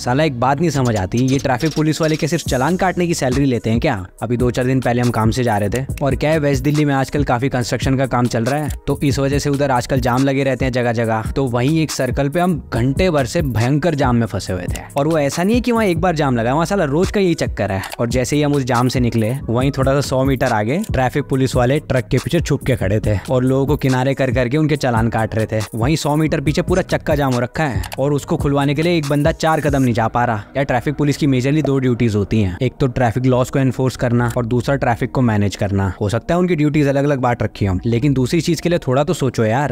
साला एक बात नहीं समझ आती ये ट्रैफिक पुलिस वाले के सिर्फ चलान काटने की सैलरी लेते हैं क्या अभी दो चार दिन पहले हम काम से जा रहे थे और क्या है वेस्ट दिल्ली में आजकल काफी कंस्ट्रक्शन का काम चल रहा है तो इस वजह से उधर आजकल जाम लगे रहते हैं जगह जगह तो वहीं एक सर्कल पे हम घंटे भर से भयंकर जाम में फंसे हुए थे और वो ऐसा नहीं है की वहाँ एक बार जाम लगा वहाँ साला रोज का यही चक्कर है और जैसे ही हम उस जाम से निकले वहीं थोड़ा सा सौ मीटर आगे ट्रैफिक पुलिस वाले ट्रक के पीछे छुप के खड़े थे और लोगों को किनारे कर करके उनके चलान काट रहे थे वहीं सौ मीटर पीछे पूरा चक्का जाम हो रखा है और उसको खुलवाने के लिए एक बंदा चार कदम नहीं जा पा रहा या ट्रैफिक पुलिस की मेजरली दो ड्यूटीज होती हैं एक तो ट्रैफिक लॉस को एनफोर्स करना और दूसरा ट्रैफिक को मैनेज करना हो सकता है उनकी ड्यूटीज अलग अलग बांट रखी हो लेकिन दूसरी चीज के लिए थोड़ा तो सोचो यार